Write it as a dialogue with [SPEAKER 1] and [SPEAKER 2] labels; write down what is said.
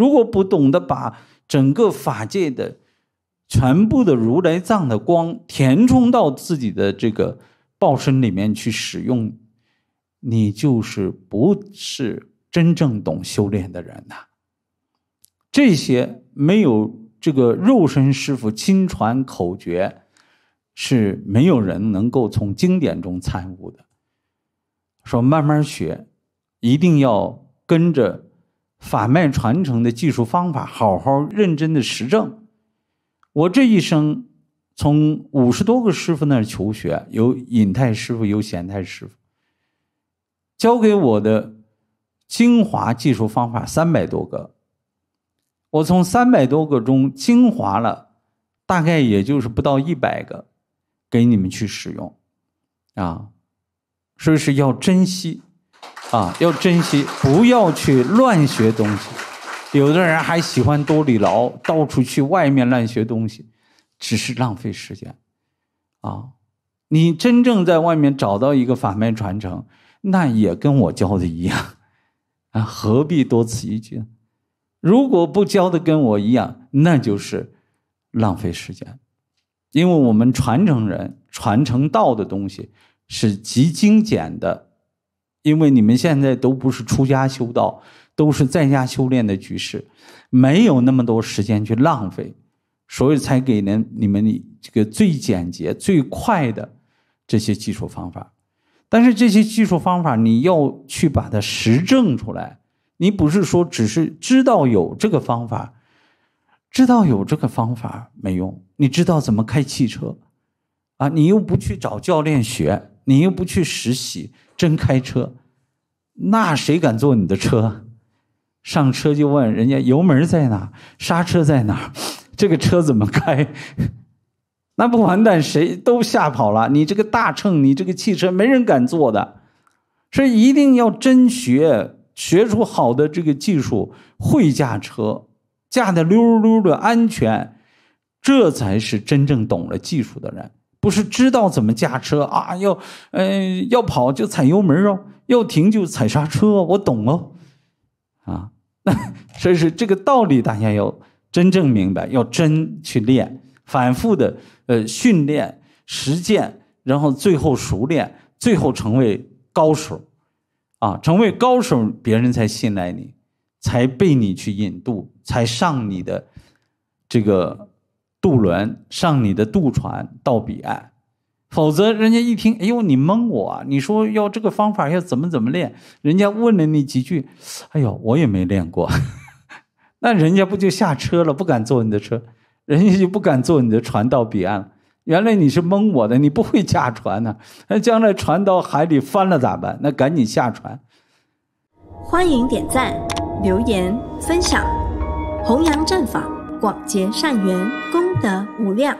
[SPEAKER 1] 如果不懂得把整个法界的全部的如来藏的光填充到自己的这个报身里面去使用，你就是不是真正懂修炼的人呐。这些没有这个肉身师傅亲传口诀，是没有人能够从经典中参悟的。说慢慢学，一定要跟着。法脉传承的技术方法，好好认真的实证。我这一生从五十多个师傅那儿求学，有尹太师傅，有贤太师傅，教给我的精华技术方法三百多个。我从三百多个中精华了，大概也就是不到一百个，给你们去使用，啊，所以是要珍惜。啊，要珍惜，不要去乱学东西。有的人还喜欢多礼劳，到处去外面乱学东西，只是浪费时间。啊，你真正在外面找到一个法脉传承，那也跟我教的一样，啊，何必多此一举呢？如果不教的跟我一样，那就是浪费时间，因为我们传承人传承道的东西是极精简的。因为你们现在都不是出家修道，都是在家修炼的局势，没有那么多时间去浪费，所以才给了你们这个最简洁、最快的这些技术方法。但是这些技术方法，你要去把它实证出来，你不是说只是知道有这个方法，知道有这个方法没用。你知道怎么开汽车，啊，你又不去找教练学。你又不去实习，真开车，那谁敢坐你的车？上车就问人家油门在哪，刹车在哪，这个车怎么开？那不完蛋？谁都吓跑了。你这个大秤，你这个汽车，没人敢坐的。所以一定要真学，学出好的这个技术，会驾车，驾的溜溜的安全，这才是真正懂了技术的人。不是知道怎么驾车啊？要，嗯，要跑就踩油门哦，要停就踩刹车。我懂哦，啊，那 所以是这个道理，大家要真正明白，要真去练，反复的呃训练、实践，然后最后熟练，最后成为高手，啊，成为高手，别人才信赖你，才被你去引渡，才上你的这个。渡轮上你的渡船到彼岸，否则人家一听，哎呦，你蒙我！你说要这个方法要怎么怎么练，人家问了你几句，哎呦，我也没练过，那人家不就下车了，不敢坐你的车，人家就不敢坐你的船到彼岸了。原来你是蒙我的，你不会驾船呢，那将来船到海里翻了咋办？那赶紧下船。欢迎点赞、留言、分享，弘扬正法。广结善缘，功德无量。